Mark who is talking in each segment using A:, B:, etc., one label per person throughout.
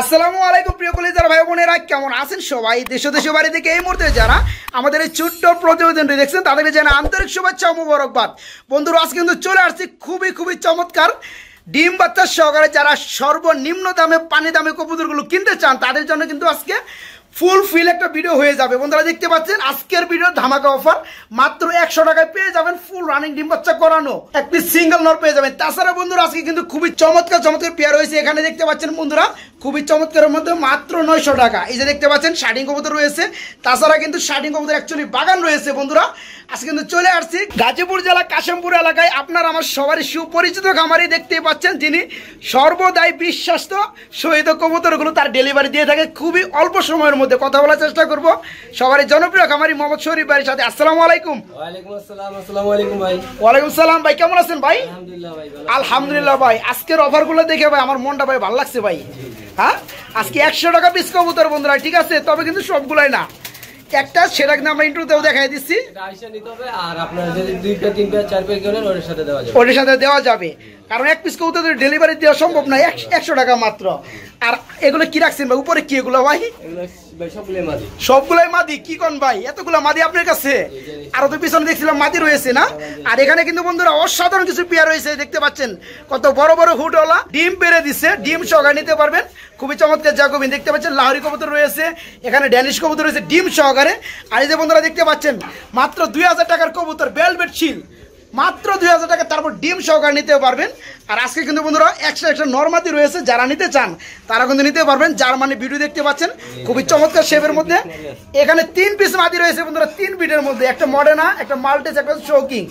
A: আসসালামু আলাইকুম প্রিয় কলেজার ভাই বোনেরা কেমন আছেন সবাই দেশ দেশ বাড়ি থেকে এই মুহূর্তে যারা আমাদের এই ছোট্ট প্রতিবেদনটি দেখছেন তাদেরকে যেন আন্তরিক শুভেচ্ছা ও মুবারকবাদ বন্ধুরা আজ কিন্তু চলে আসছি খুবই খুবই চমৎকার ডিম বাচ্চার সহকারে যারা সর্বনিম্ন দামে পানি দামে কবুতরগুলো কিনতে চান তাদের জন্য কিন্তু আজকে ফুলফিল একটা ভিডিও হয়ে যাবে বন্ধুরা দেখতে পাচ্ছেন আজকের ভিডিও ধামাকা অফার মাত্র একশো টাকায় পেয়ে যাবেন ফুল রানিং ডিম বাচ্চা করানো একটি সিঙ্গেল নর পেয়ে যাবেন তাছাড়া বন্ধুরা আজকে কিন্তু খুবই চমৎকার চমৎকার পেয়ার হয়েছে এখানে দেখতে পাচ্ছেন বন্ধুরা খুবই চমৎকারের মধ্যে মাত্র নয়শো টাকা এই যে দেখতে পাচ্ছেন শার্টিং কবুতর রয়েছে তাছাড়া কিন্তু শার্টিং কবুতর অ্যাকচুয়ালি বাগান রয়েছে বন্ধুরা আজকে কিন্তু চলে আসছি গাজীপুর জেলা কাশিমপুর এলাকায় আপনার আমার সবারই সুপরিচিত খামারি দেখতে পাচ্ছেন যিনি সর্বদাই বিশ্বাস্ত শহীদ কবুতরগুলো তার ডেলিভারি দিয়ে থাকে খুবই অল্প সময়ের মধ্যে কথা বলার চেষ্টা করব সবারই জনপ্রিয় খামারি মোহাম্মদ শরীফ ভাইয়ের সাথে আসসালামু আলাইকুম ওয়ালাইকুম সালাম ভাই কেমন আছেন ভাই আলহামদুলিল্লাহ ভাই আজকের অফার গুলো দেখে ভাই আমার মনটা ভাই ভালো লাগছে ভাই হ্যাঁ আজকে একশো টাকা পিস কবুতর বন্ধুরা ঠিক আছে তবে কিন্তু সবগুলাই না একটা সেটা কিন্তু আমরা ইন্ট্রোতেও দেখাই দিচ্ছি আর আপনারা যদি দুই পেয়ে চার পেয়ে কেনেন ওটার সাথে দেওয়া যাবে ওটার সাথে দেওয়া যাবে কারণ এক পিস কবুতর ডেলিভারি দেওয়া সম্ভব না একশো টাকা মাত্র আর এগুলো কি রাখছেন ভাই উপরে কি এগুলো ভাই সবগুলাই মাদি কি কন ভাই এতগুলা মাদি আপনার কাছে আরো তো পিছনে দেখছিলাম মাদি রয়েছে না আর এখানে কিন্তু বন্ধুরা অসাধারণ কিছু পেয়ার রয়েছে দেখতে পাচ্ছেন কত বড় বড় হুটওয়ালা ডিম পেরে দিছে ডিম সহকারে নিতে পারবেন খুবই চমৎকার জাগবিন দেখতে পাচ্ছেন লাহরি কবুতর রয়েছে এখানে ড্যানিশ কবুতর রয়েছে ডিম সহকারে আর এই যে বন্ধুরা দেখতে পাচ্ছেন মাত্র দুই হাজার টাকার কবুতর বেলভেট শিল মাত্র দুই হাজার টাকা তারপর ডিম সহকার নিতে পারবেন আর আজকে কিন্তু বন্ধুরা একশো একশো নর্মাতি রয়েছে যারা নিতে চান তারা কিন্তু নিতে পারবেন যার মানে ভিডিও দেখতে পাচ্ছেন খুবই চমৎকার শেপের মধ্যে এখানে তিন পিস মাদি রয়েছে বন্ধুরা তিন পিটের মধ্যে একটা মডেনা একটা মাল্টেজ একটা শৌকিং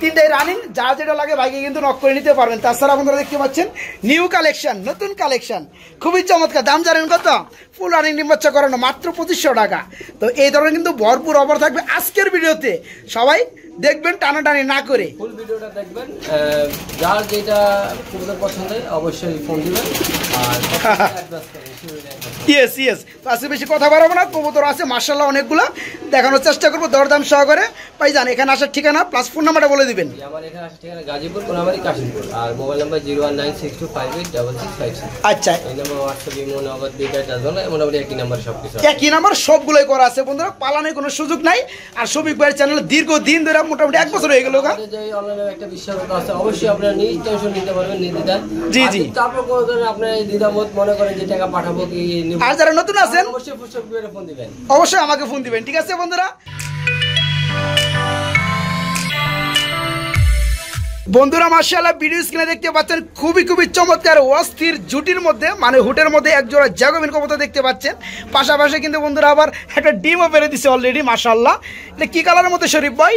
A: তিনটাই রানিং যা যেটা লাগে বাইকে কিন্তু নক করে নিতে পারবেন তাছাড়া আপনারা দেখতে পাচ্ছেন নিউ কালেকশন নতুন কালেকশন খুবই চমৎকার দাম জানেন কত ফুল রানিং নিম্বাচ্ছা করানো মাত্র পঁচিশশো টাকা তো এই ধরনের কিন্তু ভরপুর অফার থাকবে আজকের ভিডিওতে সবাই দেখবেন টানাটানি না করে ফুল ভিডিওটা দেখবেন যার যেটা পুরো পছন্দের অবশ্যই ফোন দিবেন আর ইয়েস ইয়েস পাশে বেশি কথা বাড়াবো না কবুতর আছে মার্শাল্লাহ অনেকগুলো দেখানোর চেষ্টা করবো দরদাম সহকারে পাই যান এখানে আসার ঠিকানা প্লাস ফোন নাম্বারটা বলে দিবেন আমার এখানে আসার ঠিকানা গাজীপুর কোনাবাড়ি কাশিমপুর আর mobile number zero one nine six two eight double six five আচ্ছা এই নাম্বার হোয়াটসঅ্যাপ ইমো নগদ দুইটা চার্জন মোটামুটি একই নাম্বার সব কিছু একই নাম্বার সবগুলোই করা আছে বন্ধুরা পালানোর কোনো সুযোগ নাই আর সবিক ভাইয়ের চ্যানেল দীর্ঘদিন ধরে মোটামুটি এক বছর হয়ে গেল একটা আছে অবশ্যই নিতে পারবেন জি জি মনে করেন যে টাকা পাঠাবো কি নতুন আছেন অবশ্যই ফোন দিবেন অবশ্যই আমাকে ফোন দিবেন ঠিক আছে বন্ধুরা বন্ধুরা মার্শাল্লাহ ভিডিও স্ক্রিনে দেখতে পাচ্ছেন খুবই খুবই চমৎকার অস্থির জুটির মধ্যে মানে হুটের মধ্যে একজোড়া জ্যাগোবিন কবতা দেখতে পাচ্ছেন পাশাপাশি কিন্তু বন্ধুরা আবার একটা ডিমও বেড়ে দিছে অলরেডি মার্শাল্লাহ এটা কি কালারের মধ্যে শরীফ ভাই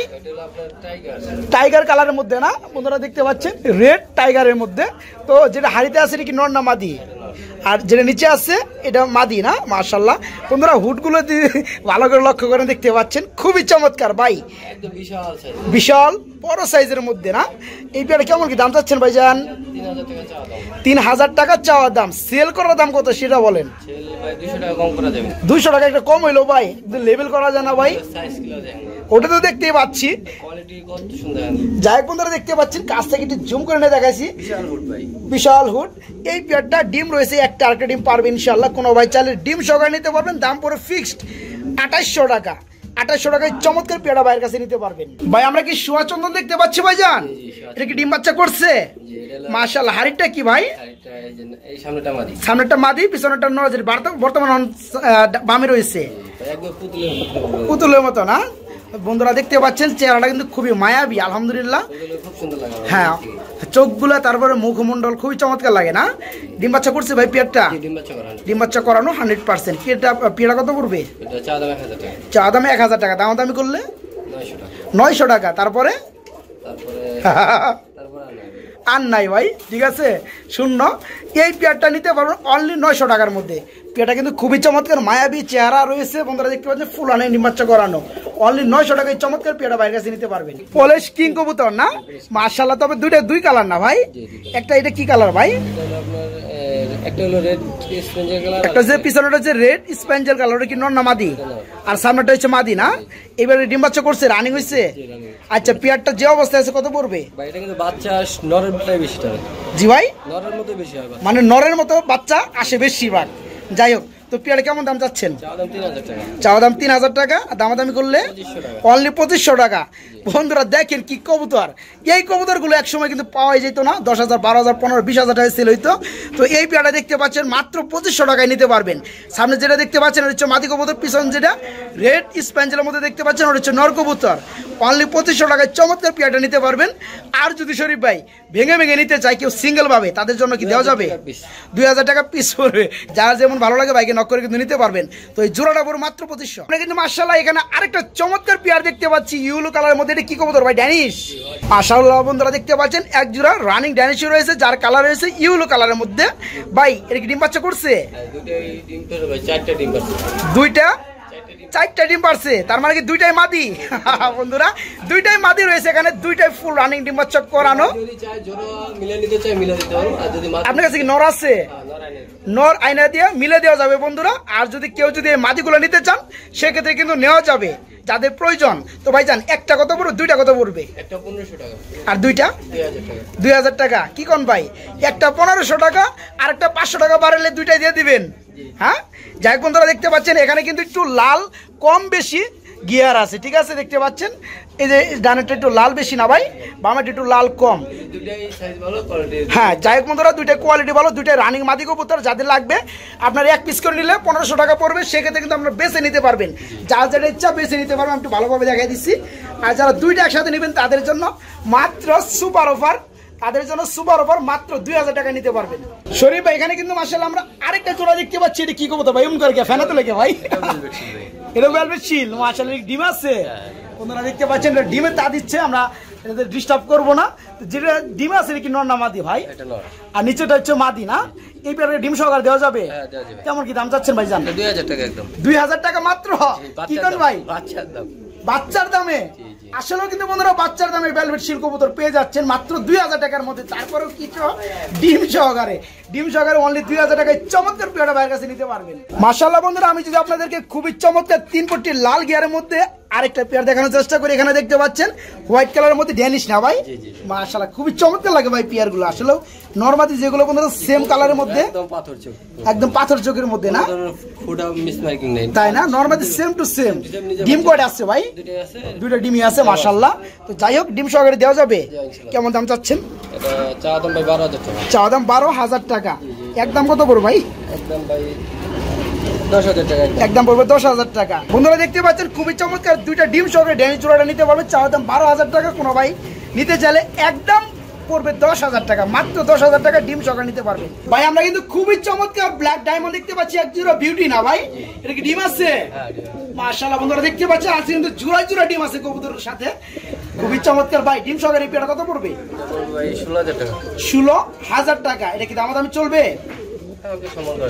A: টাইগার কালারের মধ্যে না বন্ধুরা দেখতে পাচ্ছেন রেড টাইগারের মধ্যে তো যেটা হাড়িতে আসেনি কি নর মাদি আর যেটা নিচে আছে এটা মাদি না মার্শাল্লাহ বন্ধুরা হুটগুলো ভালো করে লক্ষ্য করে দেখতে পাচ্ছেন খুবই চমৎকার ভাই বিশাল বড় সাইজের মধ্যে না এই পেয়ারা কেমন কি দাম চাচ্ছেন ভাইজান তিন হাজার টাকা চাওয়ার দাম সেল করার দাম কত সেটা বলেন দুশো টাকা একটা কম হইলো ভাই লেবেল করা যায় না ভাই ওটা তো দেখতেই পাচ্ছি যাই বন্ধুরা দেখতে পাচ্ছেন কাছ থেকে একটু জুম করে নিয়ে দেখাইছি বিশাল হুড এই পেয়ারটা ডিম রয়েছে একটা আরেকটা ডিম পারবে ইনশাল্লাহ কোনো ভাই চালের ডিম সকালে নিতে পারবেন দাম পড়ে ফিক্সড আঠাশশো টাকা আঠাশশো টাকায় চমৎকার পেয়ারা ভাইয়ের কাছে নিতে পারবেন ভাই আমরা কি সুয়া চন্দন দেখতে পাচ্ছি ভাই যান এটা কি ডিম বাচ্চা করছে মাশাল হারিটা কি ভাই সামনেটা মাদি পিছনেটা নজর বর্তমান বামে রয়েছে পুতুলের মতো না বন্ধুরা দেখতে পাচ্ছেন চেহারাটা কিন্তু খুবই মায়াবী আলহামদুলিল্লাহ হ্যাঁ চোখগুলো তারপরে মুখমণ্ডল খুবই চমৎকার লাগে না ডিম বাচ্চা করছে ভাই পেটটা ডিম বাচ্চা করানো হান্ড্রেড পার্সেন্ট পেটটা পেয়ারা কত পড়বে চা দামে এক হাজার টাকা দাম দামি করলে নয়শো টাকা তারপরে আর নাই ভাই ঠিক আছে শূন্য এই পেয়ারটা নিতে পারবেন অনলি নয়শো টাকার মধ্যে এটা কিন্তু খুবই চমৎকার মায়াবী চেহারা রয়েছে বন্ধুরা দেখতে পাচ্ছেন ফুল আনে নিম্বাচ্চা করানো অনলি নয়শো টাকায় চমৎকার পেয়ারা বাইরের কাছে নিতে পারবেন পলেশ কিং কবুতর না মার্শাল্লাহ তবে দুইটা দুই কালার না ভাই একটা এটা কি কালার ভাই একটা যে রেড স্পেঞ্জেল মাদি আর সামনেটা হচ্ছে মাদি না এবারে করছে রানিং আচ্ছা পেয়ারটা যে অবস্থায় আছে কত পড়বে জি ভাই মানে নরের মতো বাচ্চা আসে বেশিরভাগ 加油！তো পেয়ারা কেমন দাম চাচ্ছেন চাওয়া দাম তিন হাজার টাকা আর দামাদামি করলে অনলি পঁচিশশো টাকা বন্ধুরা দেখেন কি কবুতর এই কবুতরগুলো একসময় কিন্তু পাওয়াই যেত না দশ হাজার বারো হাজার পনেরো বিশ হাজার টাকা সেল হইতো তো এই পেয়ারা দেখতে পাচ্ছেন মাত্র পঁচিশশো টাকায় নিতে পারবেন সামনে যেটা দেখতে পাচ্ছেন হচ্ছে মাদি কবুতর পিছন যেটা রেড স্প্যাঞ্জেলের মধ্যে দেখতে পাচ্ছেন ওটা হচ্ছে নর কবুতর অনলি পঁচিশশো টাকায় চমৎকার পেয়ারটা নিতে পারবেন আর যদি শরীফ ভাই ভেঙে ভেঙে নিতে চায় কেউ সিঙ্গেলভাবে তাদের জন্য কি দেওয়া যাবে দুই হাজার টাকা পিস পড়বে যার যেমন ভালো লাগে ভাইকে নক করে কিন্তু নিতে পারবেন তো এই জোড়াটা বড় মাত্র পঁচিশশো আমরা কিন্তু মার্শাল্লাহ এখানে আরেকটা চমৎকার পেয়ার দেখতে পাচ্ছি ইউলো কালারের মধ্যে এটা কি কবুতর ভাই ড্যানিশ মার্শাল্লাহ বন্ধুরা দেখতে পাচ্ছেন এক জোড়া রানিং ড্যানিশই রয়েছে যার কালার রয়েছে ইউলো কালারের মধ্যে ভাই এটা কি ডিম বাচ্চা করছে হ্যাঁ, দুইটা চারটা ডিম পারছে তার মানে কি দুইটাই মাদি বন্ধুরা দুইটাই মাদি রয়েছে এখানে দুইটাই ফুল রানিং ডিম বাচ্চা করানো আপনার কাছে কি নর আছে নর আইনা দিয়ে মিলে দেওয়া যাবে বন্ধুরা আর যদি কেউ যদি এই মাদিগুলো নিতে চান সেক্ষেত্রে কিন্তু নেওয়া যাবে যাদের প্রয়োজন তো ভাই যান একটা কত পড়বে দুইটা কত পড়বে আর দুইটা দুই হাজার টাকা কি কোন ভাই একটা পনেরোশো টাকা আর একটা পাঁচশো টাকা বাড়ালে দুইটাই দিয়ে দিবেন হ্যাঁ যাই বন্ধুরা দেখতে পাচ্ছেন এখানে কিন্তু একটু লাল কম বেশি গিয়ার আছে ঠিক আছে দেখতে পাচ্ছেন এই যে ডানেরটা একটু লাল বেশি না ভাই বামেরটা একটু লাল কম হ্যাঁ যাই হোক বন্ধুরা দুইটা কোয়ালিটি ভালো দুইটা রানিং মাদি কবুতর যাদের লাগবে আপনার এক পিস করে নিলে পনেরোশো টাকা পড়বে সেক্ষেত্রে কিন্তু আপনার বেছে নিতে পারবেন যার যার ইচ্ছা বেছে নিতে পারবেন একটু ভালোভাবে দেখাই দিচ্ছি আর যারা দুইটা একসাথে নেবেন তাদের জন্য মাত্র সুপার অফার তাদের জন্য সুপার অফার মাত্র দুই হাজার টাকা নিতে পারবেন শরীফ ভাই এখানে কিন্তু মাসাল আমরা আরেকটা চোরা দেখতে পাচ্ছি এটা কি করবো ভাই এমন করে ফেনা তো লেগে ভাই মাসাল ডিম আছে হ্যাঁ। ওনারা দেখতে পাচ্ছেন ডিমে তা দিচ্ছে আমরা এদের ডিস্টার্ব করবো না যেটা ডিম আছে কি নর না মাদি ভাই আর নিচেটা হচ্ছে মাদি না এই পেয়ারে ডিম সহকারে দেওয়া যাবে হ্যাঁ, কেমন কি দাম চাচ্ছেন ভাই জান দুই হাজার টাকা একদম দুই হাজার টাকা মাত্র কি ভাই বাচ্চার দাম বাচ্চার দামে আসলেও কিন্তু বন্ধুরা বাচ্চার দামে ভেলভেট শিল্প কবুতর পেয়ে যাচ্ছেন মাত্র দুই হাজার টাকার মধ্যে তারপরেও কিছু ডিম সহকারে ডিম সহকারে অনলি দুই হাজার টাকায় চমৎকার পেয়ারা বাইরের কাছে নিতে পারবেন মাসাল্লাহ বন্ধুরা আমি যদি আপনাদেরকে খুবই চমৎকার তিন পট্টি লাল গিয়ারের মধ্যে আরেকটা পেয়ার দেখানোর চেষ্টা করি এখানে দেখতে পাচ্ছেন হোয়াইট কালারের মধ্যে ড্যানিশ না ভাই মাশাল্লাহ খুবই চমৎকার লাগে ভাই পেয়ার গুলো আসলেও নর্মালি যেগুলো বন্ধুরা সেম কালারের মধ্যে একদম পাথর একদম পাথর চোখের মধ্যে না তাই না নর্মালি সেম টু সেম ডিম কয়টা আছে ভাই দুটো ডিমই আছে আছে মাসাল্লাহ তো যাই হোক ডিম সহকারে দেওয়া যাবে কেমন দাম চাচ্ছেন চা দাম বারো হাজার টাকা একদম কত করবো ভাই একদম পড়বে দশ হাজার টাকা বন্ধুরা দেখতে পাচ্ছেন খুবই চমৎকার দুইটা ডিম সহকারে নিতে পারবে চা দাম বারো হাজার টাকা কোনো ভাই নিতে চাইলে একদম পড়বে দশ হাজার টাকা মাত্র দশ হাজার টাকা ডিম সকাল নিতে পারবে ভাই আমরা কিন্তু খুবই চমৎকার ব্ল্যাক ডায়মন্ড দেখতে পাচ্ছি এক জোড়া বিউটি না ভাই এটা কি ডিম আছে হ্যাঁ, মার্শাল্লাহ বন্ধুরা দেখতে পাচ্ছি আজকে কিন্তু জোড়া ডিম আছে কবুতরের সাথে খুবই চমৎকার ভাই ডিম কত পড়বে ষোলো হাজার টাকা এটা কি চলবে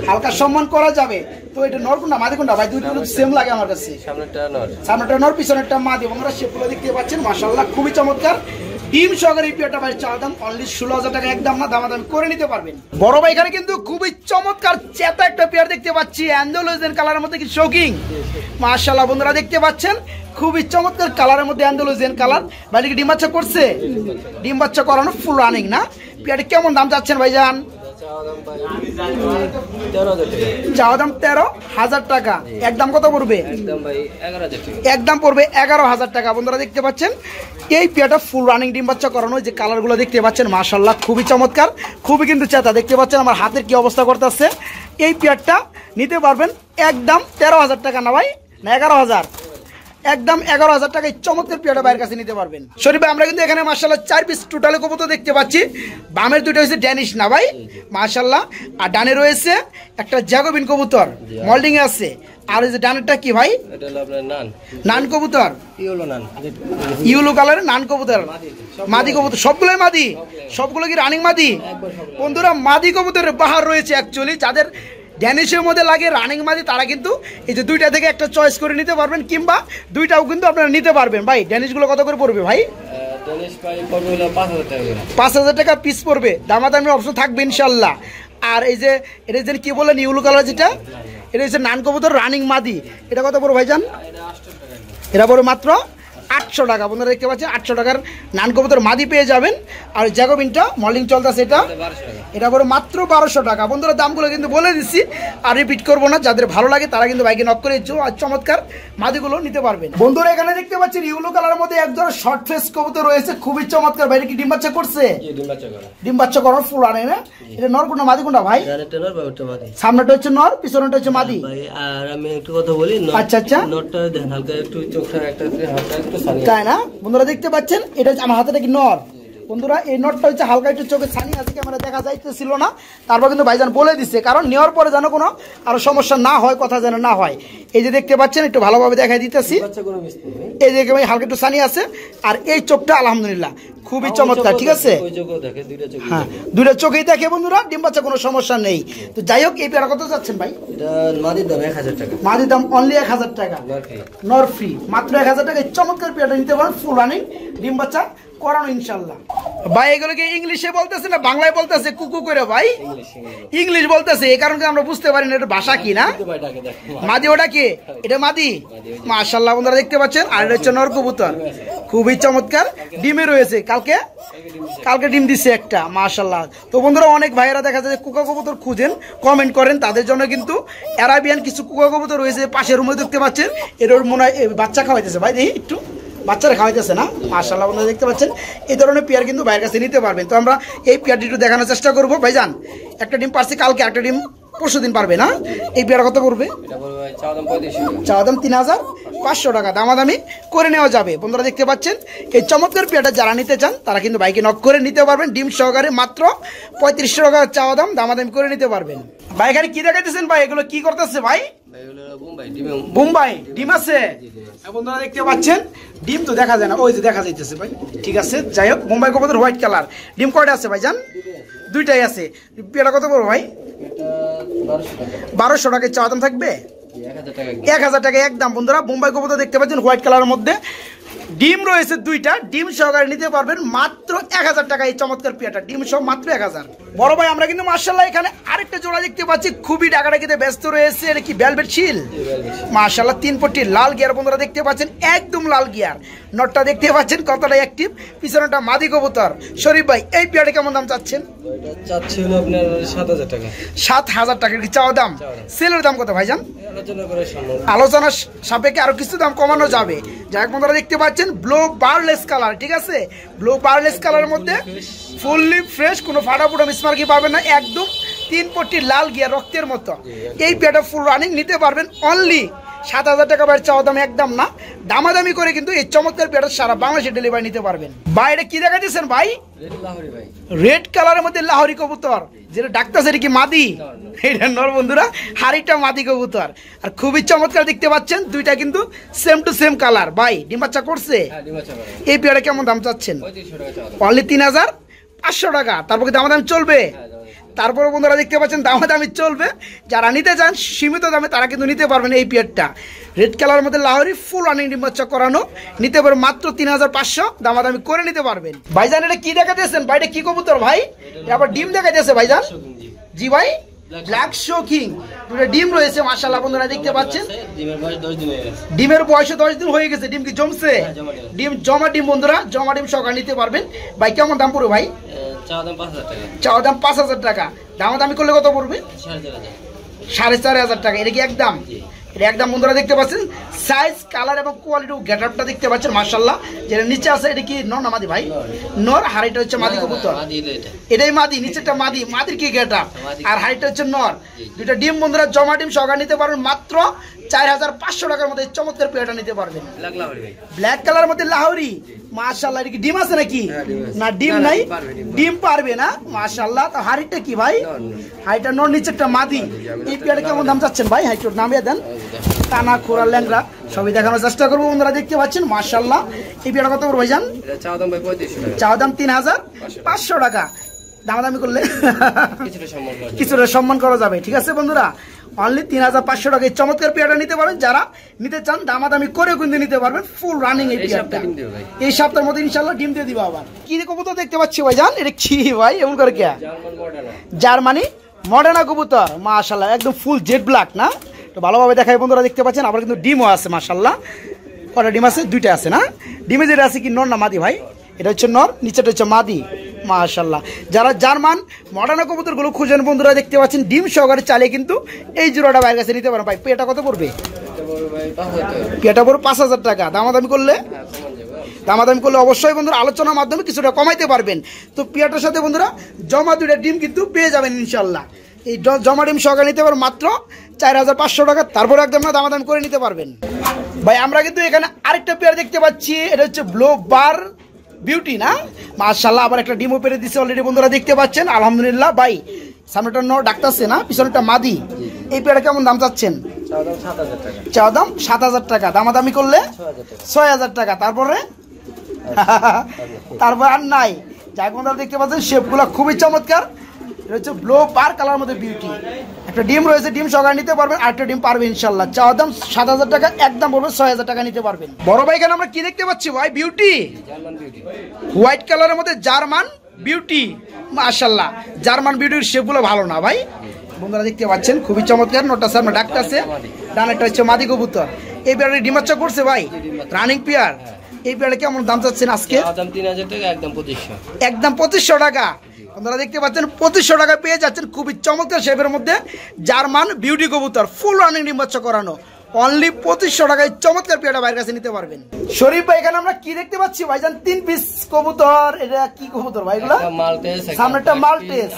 A: হালকা সম্মান করা যাবে তো এটা নর কোনটা মাদি কোনটা ভাই দুটো সেম লাগে আমার কাছে সামনেটা নর সামনেটা নর পিছনেরটা মাদি আমরা সেগুলো দেখতে পাচ্ছেন মাশাআল্লাহ খুবই চমৎকার ডিম সহকারে এই পেয়ারটা ভাই চা দাম অনলি ষোলো হাজার টাকা একদম না দাম করে নিতে পারবেন বড় ভাই এখানে কিন্তু খুবই চমৎকার চেতা একটা পেয়ার দেখতে পাচ্ছি অ্যান্ডোলোজেন কালারের মধ্যে কি শোকিং মার্শাল্লাহ বন্ধুরা দেখতে পাচ্ছেন খুবই চমৎকার কালারের মধ্যে অ্যান্ডোলোজেন কালার ভাই ডিম বাচ্চা করছে ডিম বাচ্চা করানো ফুল রানিং না পেয়ারটা কেমন দাম চাচ্ছেন ভাইজান দাম তেরো হাজার টাকা একদম কত পড়বে একদম পড়বে এগারো হাজার টাকা দেখতে পাচ্ছেন এই ফুল রানিং ডিম বাচ্চা যে কালারগুলো দেখতে পাচ্ছেন মার্শাল্লাহ খুবই চমৎকার খুবই কিন্তু চেতা দেখতে পাচ্ছেন আমার হাতের কি অবস্থা করতেছে এই পেয়ারটা নিতে পারবেন একদম তেরো হাজার টাকা না ভাই না এগারো হাজার একদম এগারো হাজার টাকায় চমৎকার পিয়াটা বাইরের কাছে নিতে পারবেন শরীফ আমরা কিন্তু এখানে মার্শাল্লাহ চার পিস টোটালে কবুতর দেখতে পাচ্ছি বামের দুটো হয়েছে ড্যানিশ না ভাই মার্শাল্লাহ আর ডানে রয়েছে একটা জ্যাগোবিন কবুতর মল্ডিং আছে আর ওই যে ডানেরটা কি ভাই নান কবুতর ইউলো কালারের নান কবুতর মাদি কবুতর সবগুলোই মাদি সবগুলো কি রানিং মাদি বন্ধুরা মাদি কবুতরের বাহার রয়েছে অ্যাকচুয়ালি যাদের ড্যানিশের মধ্যে লাগে রানিং মাঝে তারা কিন্তু এই যে দুইটা থেকে একটা চয়েস করে নিতে পারবেন কিংবা দুইটাও কিন্তু আপনারা নিতে পারবেন ভাই ড্যানিশগুলো কত করে পড়বে ভাই পাঁচ হাজার টাকা পিস পড়বে দামি অপশন থাকবে ইনশাল্লাহ আর এই যে এটা যে কি বলেন ইউলু কালার যেটা এটা হচ্ছে নান কবুতর রানিং মাদি এটা কত পড়বে ভাইজান এটা পড়বে মাত্র আটশো টাকা বন্ধুরা দেখতে পাচ্ছেন আটশো টাকার নান কবুতর মাদি পেয়ে যাবেন আর জ্যাকোবিনটা মর্নিং চলতা সেটা এটা করে মাত্র বারোশো টাকা বন্ধুরা দামগুলো কিন্তু বলে দিচ্ছি আর রিপিট করবো না যাদের ভালো লাগে তারা কিন্তু বাইকে নক করে আর চমৎকার মাদিগুলো নিতে পারবেন বন্ধুরা এখানে দেখতে পাচ্ছেন ইউলো কালার মধ্যে এক ধরনের শর্ট ফেস কবুতর রয়েছে খুবই চমৎকার ভাই কি ডিম বাচ্চা করছে ডিম বাচ্চা করার ফুল আনে না এটা নর কোনটা মাদি কোনটা ভাই সামনেটা হচ্ছে নর পিছনেটা হচ্ছে মাদি আর আমি একটু কথা বলি আচ্ছা আচ্ছা নরটা হালকা একটু চোখটা একটা হালকা একটু তাই না বন্ধুরা দেখতে পাচ্ছেন এটা আমার হাতেটা কি নর বন্ধুরা এই নটটা হচ্ছে হালকা একটু চোখে ছানি আছে ক্যামেরা দেখা যাইতেছিল না তারপর কিন্তু ভাইজান বলে দিচ্ছে কারণ নেওয়ার পরে যেন কোনো আরো সমস্যা না হয় কথা যেন না হয় এই যে দেখতে পাচ্ছেন একটু ভালোভাবে দেখা দিতেছি এই যে হালকা একটু ছানি আছে আর এই চোখটা আলহামদুলিল্লাহ খুবই চমৎকার ঠিক আছে হ্যাঁ দুইটা চোখেই দেখে বন্ধুরা ডিম বাচ্চা কোনো সমস্যা নেই তো যাই হোক এই পেয়ারা কত যাচ্ছেন ভাই মাদির দাম অনলি এক হাজার টাকা নর ফ্রি মাত্র এক হাজার টাকা চমৎকার পেয়ারটা নিতে পারেন ফুল রানিং ডিম বাচ্চা করানো ইনশাল্লাহ ভাই এগুলো কি ইংলিশে বলতেছে না বাংলায় বলতেছে কুকু করে ভাই ইংলিশ বলতেছে এই কারণে আমরা বুঝতে পারি না এটা ভাষা কি না মাদি ওটা কি এটা মাদি মাশাল্লাহ বন্ধুরা দেখতে পাচ্ছেন আর এটা হচ্ছে নরকবুতর খুবই চমৎকার ডিমে রয়েছে কালকে কালকে ডিম দিছে একটা মাশাল্লাহ তো বন্ধুরা অনেক ভাইয়েরা দেখা যায় কুকা কবুতর খুঁজেন কমেন্ট করেন তাদের জন্য কিন্তু অ্যারাবিয়ান কিছু কুকা কবুতর রয়েছে পাশের রুমে দেখতে পাচ্ছেন এর মনে হয় বাচ্চা খাওয়াইতেছে ভাই দেখি একটু বাচ্চারা খাওয়াইতেছে না মার্শাল্লাহ আপনারা দেখতে পাচ্ছেন এই ধরনের পেয়ার কিন্তু বাইরের কাছে নিতে পারবেন তো আমরা এই পেয়ারটি একটু দেখানোর চেষ্টা করবো ভাই যান একটা ডিম পারছি কালকে একটা ডিম পরশু দিন পারবে না এই পেয়ার কত করবে চা দাম তিন হাজার পাঁচশো টাকা দামাদামি করে নেওয়া যাবে বন্ধুরা দেখতে পাচ্ছেন এই চমৎকার পেয়ারটা যারা নিতে চান তারা কিন্তু বাইকে নক করে নিতে পারবেন ডিম সহকারে মাত্র পঁয়ত্রিশশো টাকা চাওয়া দাম দামাদামি করে নিতে পারবেন ভাই এখানে কী দেখাইতেছেন ভাই এগুলো কি করতেছে ভাই বোম্বাই ডিম আছে বন্ধুরা দেখতে পাচ্ছেন ডিম তো দেখা যায় না ওই যে দেখা যাইতেছে ভাই ঠিক আছে যাই হোক বোম্বাই কবুতর হোয়াইট কালার ডিম কয়টা আছে ভাই যান দুইটাই আছে পেটা কত বড় ভাই বারোশো টাকা চাওয়া দাম থাকবে এক হাজার টাকা একদম বন্ধুরা বোম্বাই কবুতর দেখতে পাচ্ছেন হোয়াইট কালারের মধ্যে ডিম রয়েছে দুইটা ডিম সহকারে নিতে পারবেন মাত্র এক হাজার টাকা এই চমৎকার পিয়াটা ডিম সহ মাত্র এক হাজার বড় ভাই আমরা কিন্তু মার্শাল্লাহ এখানে আরেকটা জোড়া দেখতে পাচ্ছি খুবই ডাকাডাকিতে ব্যস্ত রয়েছে এটা কি ভেলভেট শিল মার্শাল্লাহ তিন পট্টি লাল গিয়ার বন্ধুরা দেখতে পাচ্ছেন একদম লাল গিয়ার নটটা দেখতে পাচ্ছেন কতটা অ্যাক্টিভ পিছনেটা মাদি কবুতর শরীফ ভাই এই পিয়াটা কেমন দাম চাচ্ছেন সাত হাজার টাকা কি চাওয়া দাম সেলের দাম কত ভাইজান আলোচনা সাপেক্ষে আরো কিছু দাম কমানো যাবে যাই বন্ধুরা দেখতে পাচ্ছেন পাচ্ছেন ব্লু বারলেস কালার ঠিক আছে ব্লু বারলেস কালার মধ্যে ফুললি ফ্রেশ কোনো ফাটাফুটা মিসমার্কি পাবেন না একদম তিন পট্টি লাল গিয়া রক্তের মতো এই পেটা ফুল রানিং নিতে পারবেন অনলি সাত হাজার টাকা বাইরের চাওয়া দাম একদম না দামাদামি করে কিন্তু এই চমৎকার পেয়ারটা সারা বাংলাদেশে ডেলিভারি নিতে পারবেন বাইরে কি দেখা দিয়েছেন ভাই রেড কালারের মধ্যে লাহরি কবুতর যেটা ডাক্তার সেটা কি মাদি এটা নর বন্ধুরা হাড়িটা মাদি কবুতর আর খুবই চমৎকার দেখতে পাচ্ছেন দুইটা কিন্তু সেম টু সেম কালার ভাই ডিম্বাচ্চা করছে হ্যাঁ, এই পেয়ারা কেমন দাম চাচ্ছেন অনলি তিন হাজার পাঁচশো টাকা তারপর কি দামাদামি চলবে হ্যাঁ, তারপরে বন্ধুরা দেখতে পাচ্ছেন দামি চলবে যারা নিতে চান সীমিত দামে তারা কিন্তু নিতে পারবেন এই পিয়ারটা রেড কালার মধ্যে লাহরি ফুল রানিং ডিম্বাচ্ছা করানো নিতে পারবে মাত্র তিন হাজার পাঁচশো দামাদামি করে নিতে পারবেন ভাইজান এটা কি দেখা দিয়েছেন ভাইটা কি কবুতর ভাই তারপর ডিম দেখা দিয়েছে ভাইজান জি ভাই ব্ল্যাক শো ডিম রয়েছে মাশাআল্লাহ বন্ধুরা দেখতে পাচ্ছেন ডিমের বয়সে দশ দিন হয়ে গেছে ডিম কি জমছে হ্যাঁ, ডিম জমা ডিম বন্ধুরা জমা ডিম সকাল নিতে পারবেন ভাই কেমন দাম পড়বে ভাই চাওয়া দাম পাঁচ হাজার টাকা দাম দামি করলে কত পড়বে সাড়ে চার হাজার টাকা এটা কি একদম এটা একদম বন্ধুরা দেখতে পাচ্ছেন সাইজ কালার এবং কোয়ালিটি গেট আপটা দেখতে পাচ্ছেন মার্শাল্লাহ যেটা নিচে আছে এটা কি নর না মাদি ভাই নর হাড়িটা হচ্ছে মাদি কবুতর এটাই মাদি নিচেরটা মাদি মাদির কি গেট আপ আর হাড়িটা হচ্ছে নর দুটা ডিম বন্ধুরা জমা ডিম সকাল নিতে পারেন মাত্র চার হাজার পাঁচশো টাকার মধ্যে চমৎকার নিতে ব্ল্যাক মধ্যে লাহরি ডিম আছে নাকি হ্যাঁ, না ডিম নাই ডিম পারবে না কি মাদি কেমন দাম চাচ্ছেন ভাই হ্যাঁ, নামিয়ে দেন টানা সবই দেখানোর চেষ্টা করবো বন্ধুরা দেখতে পাচ্ছেন মাশাল্লাহ কত করবো ভাইজান দাম তিন হাজার পাঁচশো টাকা দামাদামি করলে কিছুটা সম্মান করা যাবে ঠিক আছে বন্ধুরা অনলি তিন হাজার পাঁচশো টাকা এই চমৎকার পেয়ারটা নিতে পারবেন যারা নিতে চান দামাদামি করে কিন্তু নিতে পারবেন ফুল রানিং এই পেয়ারটা এই সপ্তাহের মধ্যে ইনশাল্লাহ ডিম দিয়ে দিবা আবার কি কবুতর দেখতে পাচ্ছি ভাই জান এটা কি ভাই এমন করে কে জার্মানি মডার্না কবুতর মাশাল্লাহ একদম ফুল জেড ব্ল্যাক না তো ভালোভাবে দেখায় বন্ধুরা দেখতে পাচ্ছেন আবার কিন্তু ডিমও আছে মাশাল্লাহ কটা ডিম আছে দুইটা আছে না ডিমে যেটা আছে কি নর না মাদি ভাই এটা হচ্ছে নর নিচেটা হচ্ছে মাদি মাশাল্লাহ যারা জার্মান মডার্ন কবুতরগুলো খুঁজেন বন্ধুরা দেখতে পাচ্ছেন ডিম সহকারে চালে কিন্তু এই জোড়াটা বাইরের কাছে নিতে পারেন ভাই পেটা কত পড়বে পেটা পড়বে পাঁচ হাজার টাকা দামাদামি করলে দামাদামি করলে অবশ্যই বন্ধুরা আলোচনার মাধ্যমে কিছুটা কমাইতে পারবেন তো পেয়াটার সাথে বন্ধুরা জমা দুইটা ডিম কিন্তু পেয়ে যাবেন ইনশাল্লাহ এই জমা ডিম সহকারে নিতে পারেন মাত্র চার হাজার পাঁচশো টাকা তারপরে একদম না দামাদামি করে নিতে পারবেন ভাই আমরা কিন্তু এখানে আরেকটা পেয়ার দেখতে পাচ্ছি এটা হচ্ছে ব্লো বার বিউটি না মার্শাল্লাহ আবার একটা ডিমও পেরে দিচ্ছে অলরেডি বন্ধুরা দেখতে পাচ্ছেন আলহামদুলিল্লাহ ভাই সামনেটা ন ডাকতেছে না পিছনেটা মাদি এই পেয়ারা কেমন দাম চাচ্ছেন চা দাম সাত হাজার টাকা দামাদামি করলে ছয় হাজার টাকা তারপরে তারপর আর নাই যাই দেখতে পাচ্ছেন শেপগুলো খুবই চমৎকার রয়েছে হচ্ছে ব্লো পার কালার মধ্যে বিউটি একটা ডিম রয়েছে ডিম সকালে নিতে পারবেন আরেকটা ডিম পারবে ইনশাল্লাহ চাওয়ার দাম সাত হাজার টাকা একদম পড়বে ছয় হাজার টাকা নিতে পারবেন বড় ভাই কেন আমরা কি দেখতে পাচ্ছি ভাই বিউটি হোয়াইট কালারের মধ্যে জার্মান বিউটি মাশাল্লাহ জার্মান বিউটির শেপগুলো ভালো না ভাই বন্ধুরা দেখতে পাচ্ছেন খুবই চমৎকার নোটটা সামনে ডাকতেছে ডানাটা হচ্ছে মাদি কবুতর এই পেয়ারে ডিমাচ্চা করছে ভাই রানিং পেয়ার হ্যাঁ। এই পেয়ারে কেমন দাম চাচ্ছেন আজকে দাম তিন হাজার টাকা একদম পঁচিশশো একদম পঁচিশশো টাকা আপনারা দেখতে পাচ্ছেন পঁচিশশো টাকা পেয়ে যাচ্ছেন খুবই চমৎকার শেপের মধ্যে জার্মান বিউটি কবুতর ফুল রানিং ডিম্বাচ্ছ করানো অনলি পঁচিশশো টাকায় চমৎকার পিয়াটা বাইরের কাছে নিতে পারবেন শরীফ ভাই এখানে আমরা কি দেখতে পাচ্ছি ভাই ভাইজান তিন পিস কবুতর এটা কি কবুতর ভাই এগুলো সামনেটা মালটেস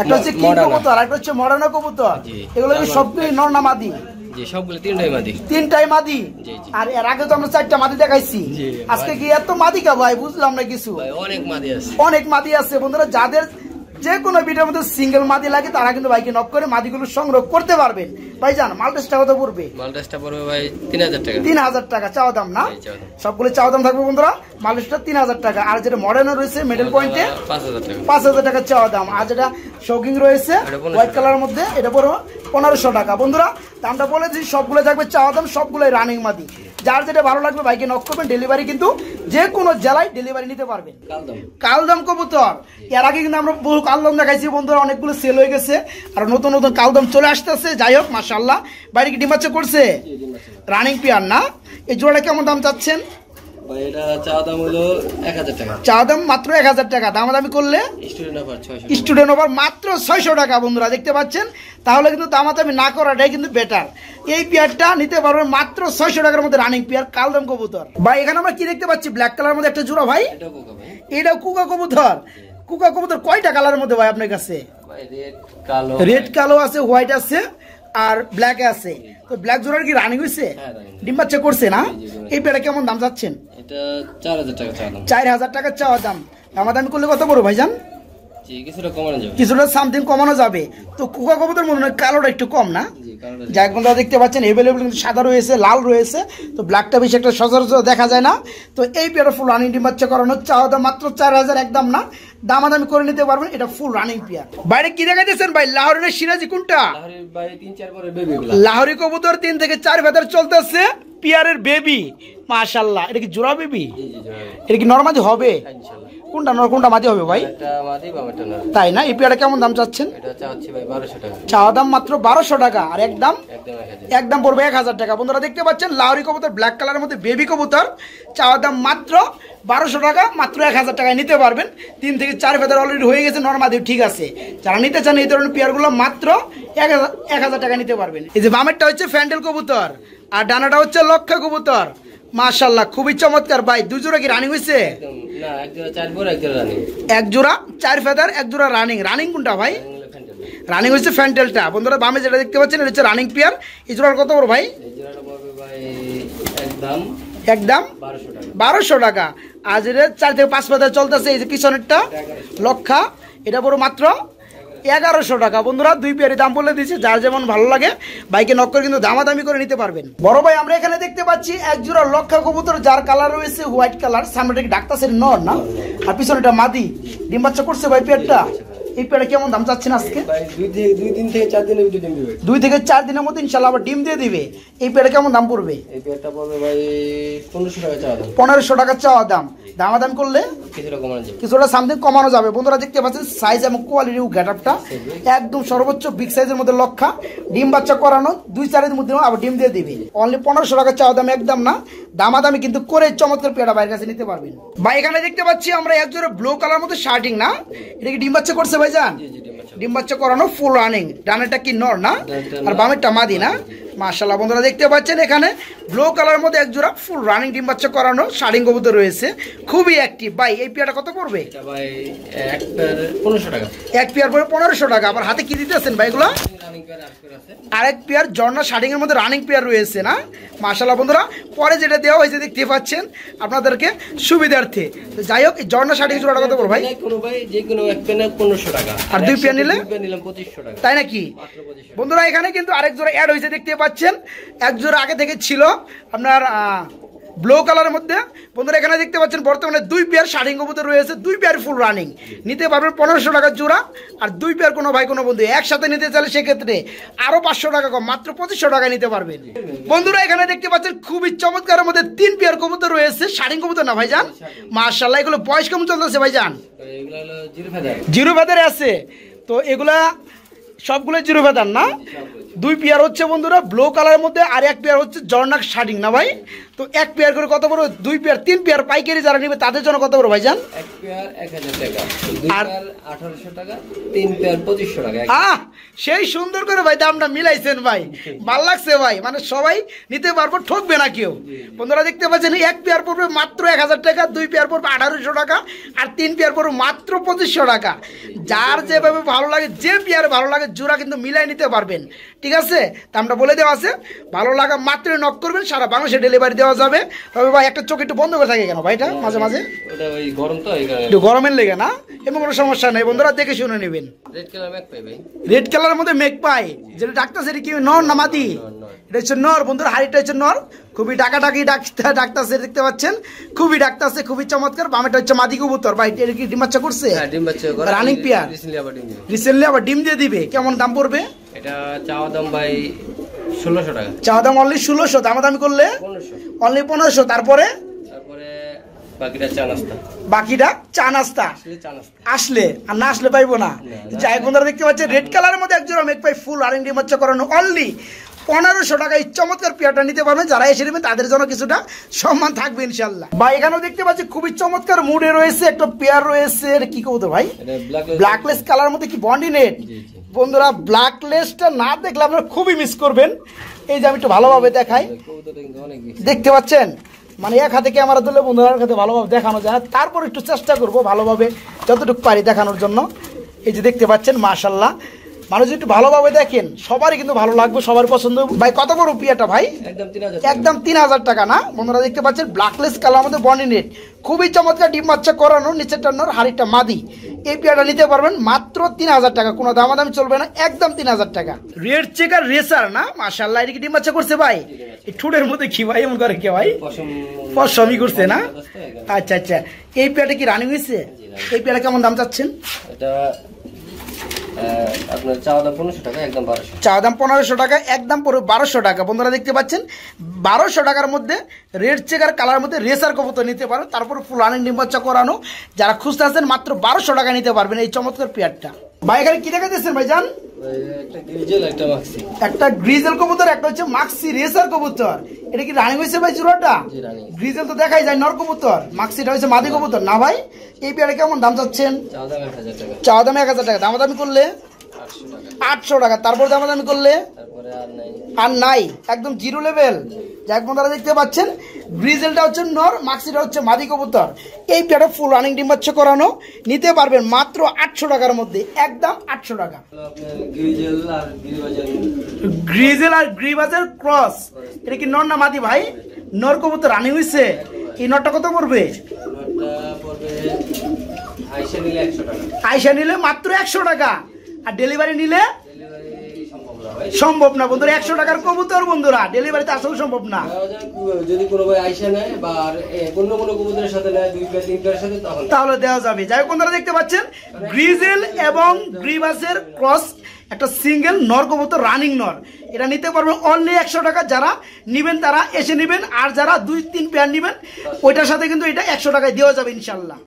A: একটা হচ্ছে কি কবুতর একটা হচ্ছে মরানো কবুতর এগুলো সবগুলি নরনা মাদি যাদের যে কোনো বিটের মধ্যে সিঙ্গেল মাদি লাগে তারা কিন্তু ভাইকে নক করে মাদিগুলো সংগ্রহ করতে পারবেন ভাই যান মালটেসটা কত পড়বে মালটেসটা পড়বে ভাই তিন হাজার টাকা তিন হাজার টাকা চাওয়া দাম না সবগুলো চাওয়া দাম থাকবে বন্ধুরা মালটেসটা তিন হাজার টাকা আর যেটা মডার্ন রয়েছে মেডেল পয়েন্টে পাঁচ হাজার টাকা চাওয়া দাম আর যেটা শৌকিং রয়েছে হোয়াইট কালারের মধ্যে এটা পড়বে পনেরোশো টাকা বন্ধুরা দামটা বলেছি সবগুলো থাকবে চাওয়া দাম সবগুলোই রানিং মাদি যার যেটা ভালো লাগবে ভাইকে নক করবেন ডেলিভারি কিন্তু যে কোনো জেলায় ডেলিভারি নিতে পারবেন কালদম কবুতর এর আগে কিন্তু আমরা বহু কালদম দেখাইছি বন্ধুরা অনেকগুলো সেল হয়ে গেছে আর নতুন নতুন কালদম চলে আসতেছে যাই হোক আল্লাহ বাইরে কি ডিমাচ্ছে করছে রানিং পিয়ার না এই জোড়াটা কেমন দাম চাচ্ছেন এক হাজার টাকা দামাদামি করলে স্টুডেন্ট ওভার মাত্র ছয়শো টাকা বন্ধুরা দেখতে পাচ্ছেন তাহলে কিন্তু দামাদামি না করাটাই কিন্তু বেটার এই পেয়ারটা নিতে পারবেন মাত্র ছয়শো টাকার মধ্যে রানিং পেয়ার দাম কবুতর ভাই এখানে আমরা কি দেখতে পাচ্ছি ব্ল্যাক কালার মধ্যে একটা জোড়া ভাই এটা কুকা কবুতর কুকা কবুতর কয়টা কালারের মধ্যে ভাই আপনার কাছে রেড কালো আছে হোয়াইট আছে আর ব্ল্যাকে আছে তো ব্ল্যাক জোড়ার কি রানি হয়েছে হ্যাঁ, ডিম বাচ্চা করছে না এই পেড়া কেমন দাম চাচ্ছেন চার হাজার টাকা চার হাজার টাকা চাওয়া দাম দামাদামি করলে কত করো ভাইজান কিছুটা সামথিং কমানো যাবে তো কুকা কবুতর মনে হয় কালোটা একটু কম না যাই বন্ধুরা দেখতে পাচ্ছেন অ্যাভেলেবল কিন্তু সাদা রয়েছে লাল রয়েছে তো ব্ল্যাকটা বেশি একটা সচরাচর দেখা যায় না তো এই পেয়ারটা ফুল রানিং ডিম বাচ্চা করানো চাওয়া দাম মাত্র চার হাজার একদম না দামাদামি করে নিতে পারবেন এটা ফুল রানিং পেয়ার বাইরে কি দেখাইতেছেন ভাই লাহোরের সিরাজি কোনটা লাহরি কবুতর তিন থেকে চার ভেতর চলতেছে পিয়ারের বেবি মাশাল্লাহ এটা কি জোড়া বেবি এটা কি নর্মালি হবে ইনশাআল্লাহ কোনটা নর কোনটা মাদি হবে ভাই তাই না এই এটা কেমন দাম চাচ্ছেন চাওয়া দাম মাত্র বারোশো টাকা আর একদম একদম পড়বে এক হাজার টাকা বন্ধুরা দেখতে পাচ্ছেন লাউরি কবুতর ব্ল্যাক কালারের মধ্যে বেবি কবুতর চাওয়া দাম মাত্র বারোশো টাকা মাত্র এক হাজার টাকায় নিতে পারবেন তিন থেকে চার ফেদার অলরেডি হয়ে গেছে নর্মাদি ঠিক আছে যারা নিতে চান এই ধরনের পেয়ারগুলো মাত্র এক হাজার এক হাজার টাকা নিতে পারবেন এই যে বামেরটা হচ্ছে ফ্যান্ডেল কবুতর আর ডানাটা হচ্ছে লক্ষ্য কবুতর মাশাল্লাহ খুবই চমৎকার ভাই দুজোড়া জোড়া কি রানিং হয়েছে এক জোড়া চার ফেদার এক জোড়া রানিং রানিং কোনটা ভাই রানিং হয়েছে ফ্যান্টেলটা বন্ধুরা বামে যেটা দেখতে পাচ্ছেন এটা হচ্ছে রানিং পেয়ার এই জোড়ার কত বড় ভাই একদম বারোশো টাকা আর যেটা চার থেকে পাঁচ ফেদার চলতেছে এই যে পিছনেরটা লক্ষা এটা বড় মাত্র এগারোশো টাকা বন্ধুরা দুই পেয়ারি দাম বলে দিয়েছে যার যেমন ভালো লাগে বাইকে নক করে কিন্তু দামাদামি করে নিতে পারবেন বড় ভাই আমরা এখানে দেখতে পাচ্ছি একজোড়া লক্ষা কবুতর যার কালার রয়েছে হোয়াইট কালার সামনে ডাক্তার নর না আর পিছনে মাদি ডিম করছে ভাই পেয়ারটা এই পেয়ারা কেমন দাম চাচ্ছেন আজকে দুই থেকে চার দিনের ডিম দিবে দুই থেকে চার দিনের মধ্যে ইনশাল্লাহ আবার ডিম দিয়ে দিবে এই কেমন দাম পড়বে এই পড়বে ভাই পনেরোশো টাকা চাওয়া দাম পনেরোশো টাকা চাওয়া দাম দামাদাম করলে কিছুটা সামথিং কমানো যাবে বন্ধুরা দেখতে পাচ্ছেন সাইজ এবং কোয়ালিটি একদম সর্বোচ্চ বিগ সাইজের মধ্যে লক্ষা ডিম বাচ্চা করানো দুই চারের মধ্যে আবার ডিম দিয়ে দিবে অনলি পনেরোশো টাকা চাওয়া দাম একদম না দামাদামি কিন্তু করে চমৎকার পেয়ারা বাইরের কাছে নিতে পারবেন ভাই এখানে দেখতে পাচ্ছি আমরা একজোরে ব্লু কালার মতো শার্টিং না এটা কি ডিম বাচ্চা করছে ভাইজান ডিম বাচ্চা করানো ফুল রানিং ডানেটা কি নর না আর বামেরটা মাদি না মার্শাল্লাহ বন্ধুরা দেখতে পাচ্ছেন এখানে ব্লু কালারের মধ্যে এক জোড়া ফুল রানিং ডিম বাচ্চা করানো শাড়িং কবুতর রয়েছে খুবই অ্যাক্টিভ ভাই এই পেয়ারটা কত পড়বে এক পেয়ার পরে পনেরোশো টাকা আবার হাতে কি দিতেছেন ভাইগুলো এগুলো আরেক পেয়ার জর্না শাড়িং এর মধ্যে রানিং পেয়ার রয়েছে না মাসালা বন্ধুরা পরে যেটা দেওয়া হয়েছে দেখতে পাচ্ছেন আপনাদেরকে সুবিধার্থে যাই হোক জর্না শাড়িং জোড়া কত পড়বে ভাই পনেরোশো টাকা আর দুই পেয়ার নিলে তাই নাকি বন্ধুরা এখানে কিন্তু আরেক জোড়া অ্যাড হয়েছে দেখতে পাচ্ছেন এক জোড়া আগে থেকে ছিল আপনার ব্লু কালারের মধ্যে বন্ধুরা এখানে দেখতে পাচ্ছেন বর্তমানে দুই পেয়ার শাড়িং কবুতর রয়েছে দুই পেয়ার ফুল রানিং নিতে পারবেন পনেরোশো টাকার জোড়া আর দুই পেয়ার কোনো ভাই কোনো বন্ধু একসাথে নিতে চাইলে সেক্ষেত্রে আরও পাঁচশো টাকা কম মাত্র পঁচিশশো টাকা নিতে পারবেন বন্ধুরা এখানে দেখতে পাচ্ছেন খুবই চমৎকারের মধ্যে তিন পেয়ার কবুতর রয়েছে শাড়িং কবুতর না ভাই যান মার্শাল্লাহ এগুলো বয়স কেমন চলতেছে যান জিরো ভেদারে আছে তো এগুলা সবগুলো জিরো ভেদার না দুই পেয়ার হচ্ছে বন্ধুরা ব্লু কালারের মধ্যে আর এক পেয়ার হচ্ছে জর্নাক শার্টিং না ভাই তো এক পেয়ার করে কত বড় দুই পেয়ার তিন পেয়ার পাইকারি যারা নিবে তাদের জন্য কত বড় ভাইজান এক পেয়ার এক হাজার টাকা আর আঠারোশো টাকা তিন পেয়ার পঁচিশশো টাকা আহ সেই সুন্দর করে ভাই দামটা মিলাইছেন ভাই ভাল লাগছে ভাই মানে সবাই নিতে পারবো ঠকবে না কেউ বন্ধুরা দেখতে পাচ্ছেন এক পেয়ার পড়বে মাত্র এক হাজার টাকা দুই পেয়ার পড়বে আঠারোশো টাকা আর তিন পেয়ার পড়বে মাত্র পঁচিশশো টাকা যার যেভাবে ভালো লাগে যে পেয়ার ভালো লাগে জোড়া কিন্তু মিলাই নিতে পারবেন ঠিক আছে দামটা বলে দেওয়া আছে ভালো লাগা মাত্র নক করবেন সারা বাংলাদেশে ডেলিভারি দেওয়া যাবে তবে ভাই একটা চোখ একটু বন্ধ করে থাকে কেন ভাইটা মাঝে মাঝে একটু গরমের লেগে না এমন কোনো সমস্যা নেই বন্ধুরা দেখে শুনে নেবেন রেড কালারের মধ্যে মেঘ পাই যেটা ডাকতেছে এটা কি নর না মাদি এটা হচ্ছে নর বন্ধুরা হাড়িটা হচ্ছে নর খুবই ডাকাডাকি ডাকতেছে দেখতে পাচ্ছেন খুবই ডাকতেছে খুবই চমৎকার বামেটা হচ্ছে মাদি কবুতর ভাই এটা কি ডিম বাচ্চা করছে রানিং পিয়ার রিসেন্টলি আবার ডিম দিয়ে দিবে কেমন দাম পড়বে এটা চাওয়া দাম ভাই ষোলোশো দাম অনলি ষোলোশো দামাদামি করলে অনলি পনেরোশো তারপরে বাকিটা চা নাস্তা আসলে আর না আসলে দেখতে পাচ্ছেন রেড কালারের মধ্যে একজন পাই ফুল আর ইন্ডি করানো অনলি পনেরোশো এই চমৎকার পেয়ারটা নিতে পারবেন যারা এসে নেবেন তাদের জন্য কিছুটা সম্মান থাকবে ইনশাল্লাহ বা এখানেও দেখতে পাচ্ছি খুবই চমৎকার মুডে রয়েছে একটা পেয়ার রয়েছে কি কবো ভাই ব্ল্যাকলেস কালার মধ্যে কি বন্ডি নেট বন্ধুরা ব্ল্যাক লেসটা না দেখলে আপনারা খুবই মিস করবেন এই যে আমি একটু ভালোভাবে দেখাই দেখতে পাচ্ছেন মানে এক হাতে ক্যামেরা দিলে বন্ধুরা হাতে ভালোভাবে দেখানো যায় তারপর একটু চেষ্টা করব ভালোভাবে যতটুকু পারি দেখানোর জন্য এই যে দেখতে পাচ্ছেন মাশাল্লাহ মানুষ একটু ভালোভাবে দেখেন সবারই কিন্তু ভালো লাগবে সবার পছন্দ ভাই কত বড় পিয়াটা ভাই একদম তিন হাজার টাকা না বন্ধুরা দেখতে পাচ্ছেন ব্ল্যাকলেস কালার আমাদের বনি নেট খুবই চমৎকার ডিম বাচ্চা করানো নিচেরটা টানোর হাড়িটা মাদি এই পিয়াটা নিতে পারবেন মাত্র তিন হাজার টাকা কোনো দামাদামি চলবে না একদম তিন হাজার টাকা রেড চেকার রেসার না মাসাল্লাহ এটা ডিম বাচ্চা করছে ভাই ঠুটের মধ্যে কি ভাই এমন করে কে ভাই পশমই করছে না আচ্ছা আচ্ছা এই পিয়াটা কি রানিং হয়েছে এই পিয়াটা কেমন দাম চাচ্ছেন এটা পনেরোশো টাকা একদম পুরো বারোশো টাকা দেখতে পাচ্ছেন বারোশো টাকার মধ্যে রেড মধ্যে রেসার নিতে তারপর ফুল আনেন ডিম্বাচ্চা করানো যারা খুঁজতে আসেন মাত্র বারোশো টাকা নিতে পারবেন এই চমৎকার পেয়ারটা ভাই এখানে কি দেখাতেছেন একটা কবুতর একটা হচ্ছে মাক্সি রেসার কবুতর এটা কি রানিং ভাই চূড়াটা তো দেখাই যায় হচ্ছে মাদি কবুতর না ভাই এই কেমন দাম চাচ্ছেন এক হাজার টাকা করলে আটশো টাকা তারপর দামাদামি করলে আর নাই একদম জিরো লেভেল যাক তারা দেখতে পাচ্ছেন ব্রিজেলটা হচ্ছে নর মাক্সিটা হচ্ছে মাদি কবুতর এই প্লেটে ফুল রানিং হচ্ছে করানো নিতে পারবেন মাত্র আটশো টাকার মধ্যে একদম আটশো টাকা গ্রিজেল আর গ্রিবাজের ক্রস এটা কি নর না মাদি ভাই নর কবুতর রানিং হয়েছে এই নরটা কত পড়বে আয়সা নিলে মাত্র একশো টাকা আর ডেলিভারি নিলে সম্ভব না বন্ধুরা একশো টাকার কবুতর বন্ধুরা ডেলিভারিতে আসলেও সম্ভব না যদি কোনো ভাই আইসা নেয় বা অন্য কোনো কবুতরের সাথে নেয় দুই বা তিনটার সাথে তাহলে দেওয়া যাবে যাই হোক বন্ধুরা দেখতে পাচ্ছেন গ্রিজেল এবং গ্রিভাসের ক্রস একটা সিঙ্গেল নর কবুতর রানিং নর এটা নিতে পারবেন অনলি একশো টাকা যারা নেবেন তারা এসে নেবেন আর যারা দুই তিন পেয়ার নেবেন ওইটার সাথে কিন্তু এটা একশো টাকায় দেওয়া যাবে ইনশাল্লাহ